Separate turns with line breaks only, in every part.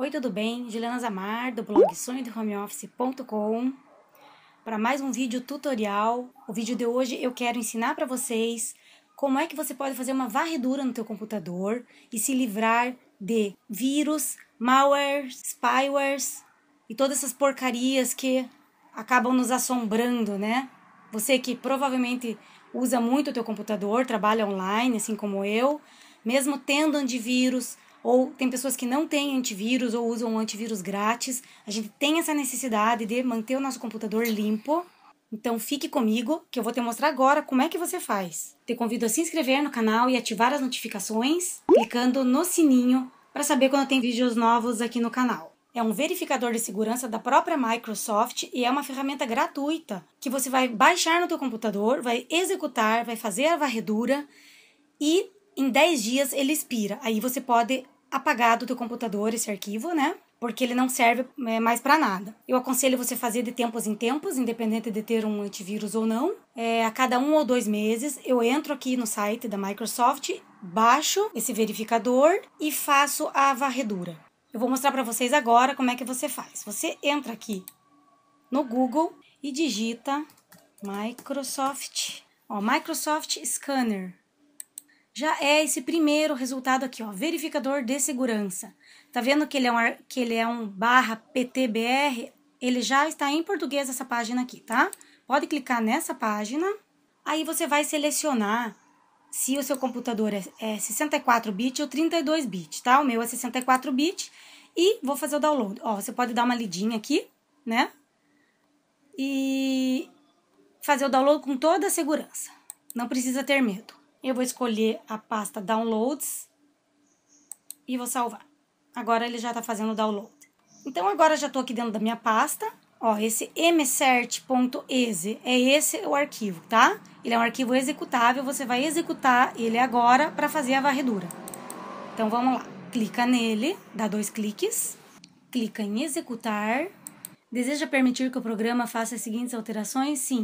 Oi, tudo bem? Juliana Zamar, do blog sonho de homeoffice.com para mais um vídeo tutorial. O vídeo de hoje eu quero ensinar para vocês como é que você pode fazer uma varredura no teu computador e se livrar de vírus, malwares, spywares e todas essas porcarias que acabam nos assombrando, né? Você que provavelmente usa muito o teu computador, trabalha online, assim como eu, mesmo tendo antivírus, ou tem pessoas que não têm antivírus ou usam um antivírus grátis. A gente tem essa necessidade de manter o nosso computador limpo. Então fique comigo que eu vou te mostrar agora como é que você faz. Te convido a se inscrever no canal e ativar as notificações clicando no sininho para saber quando tem vídeos novos aqui no canal. É um verificador de segurança da própria Microsoft e é uma ferramenta gratuita que você vai baixar no teu computador, vai executar, vai fazer a varredura e em 10 dias ele expira. Aí você pode apagar do teu computador esse arquivo, né? Porque ele não serve é, mais para nada. Eu aconselho você fazer de tempos em tempos, independente de ter um antivírus ou não. É, a cada um ou dois meses, eu entro aqui no site da Microsoft, baixo esse verificador e faço a varredura. Eu vou mostrar para vocês agora como é que você faz. Você entra aqui no Google e digita Microsoft, ó, Microsoft Scanner já é esse primeiro resultado aqui, ó, verificador de segurança. Tá vendo que ele é um, que ele é um barra PTBR? Ele já está em português essa página aqui, tá? Pode clicar nessa página, aí você vai selecionar se o seu computador é, é 64 bit ou 32 bit, tá? O meu é 64 bit e vou fazer o download. Ó, você pode dar uma lidinha aqui, né? E fazer o download com toda a segurança. Não precisa ter medo. Eu vou escolher a pasta Downloads e vou salvar. Agora ele já está fazendo o download. Então, agora já estou aqui dentro da minha pasta. Ó, esse mcert.exe é esse o arquivo, tá? Ele é um arquivo executável, você vai executar ele agora para fazer a varredura. Então, vamos lá. Clica nele, dá dois cliques, clica em executar. Deseja permitir que o programa faça as seguintes alterações? Sim.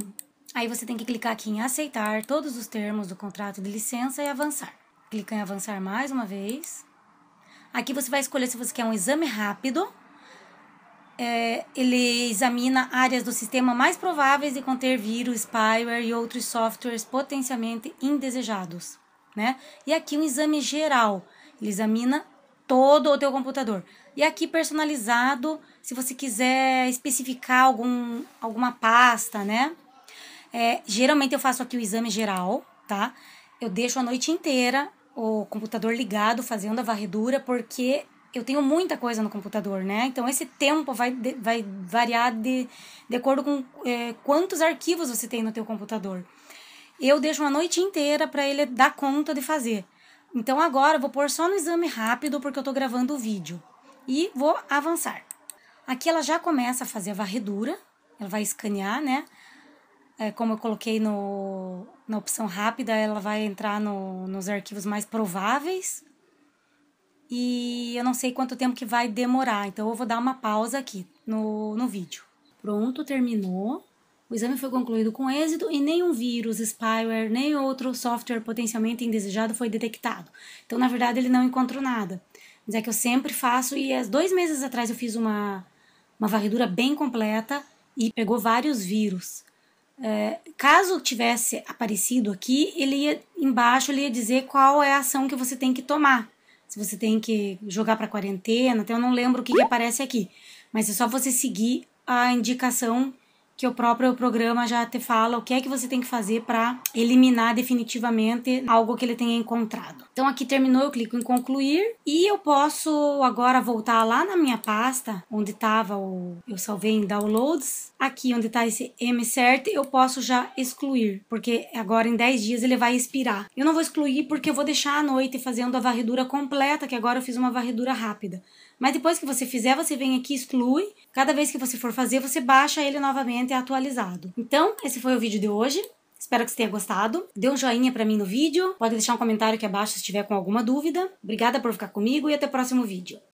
Aí você tem que clicar aqui em aceitar todos os termos do contrato de licença e avançar. Clica em avançar mais uma vez. Aqui você vai escolher se você quer um exame rápido. É, ele examina áreas do sistema mais prováveis de conter vírus, spyware e outros softwares potencialmente indesejados, né? E aqui um exame geral. Ele examina todo o teu computador. E aqui personalizado, se você quiser especificar algum, alguma pasta, né? É, geralmente eu faço aqui o exame geral, tá? Eu deixo a noite inteira o computador ligado, fazendo a varredura, porque eu tenho muita coisa no computador, né? Então esse tempo vai, de, vai variar de, de acordo com é, quantos arquivos você tem no teu computador. Eu deixo uma noite inteira para ele dar conta de fazer. Então agora eu vou pôr só no exame rápido porque eu estou gravando o vídeo e vou avançar. Aqui ela já começa a fazer a varredura, ela vai escanear, né? é, como eu coloquei no, na opção rápida, ela vai entrar no, nos arquivos mais prováveis. E eu não sei quanto tempo que vai demorar, então eu vou dar uma pausa aqui no, no vídeo. Pronto, terminou. O exame foi concluído com êxito e nenhum vírus, spyware, nem outro software potencialmente indesejado foi detectado. Então, na verdade, ele não encontrou nada. Mas é que eu sempre faço, e há dois meses atrás eu fiz uma, uma varredura bem completa e pegou vários vírus. É, caso tivesse aparecido aqui, ele ia embaixo ele ia dizer qual é a ação que você tem que tomar. Se você tem que jogar para quarentena, até eu não lembro o que, que aparece aqui. Mas é só você seguir a indicação que o próprio programa já te fala o que é que você tem que fazer para eliminar definitivamente algo que ele tenha encontrado. Então aqui terminou, eu clico em concluir e eu posso agora voltar lá na minha pasta onde estava o eu salvei em downloads, aqui onde está esse mcert, eu posso já excluir, porque agora em 10 dias ele vai expirar. Eu não vou excluir porque eu vou deixar à noite fazendo a varredura completa, que agora eu fiz uma varredura rápida. Mas depois que você fizer, você vem aqui exclui. Cada vez que você for fazer, você baixa ele novamente e atualizado. Então, esse foi o vídeo de hoje. Espero que você tenha gostado. Dê um joinha para mim no vídeo. Pode deixar um comentário aqui abaixo se tiver com alguma dúvida. Obrigada por ficar comigo e até o próximo vídeo.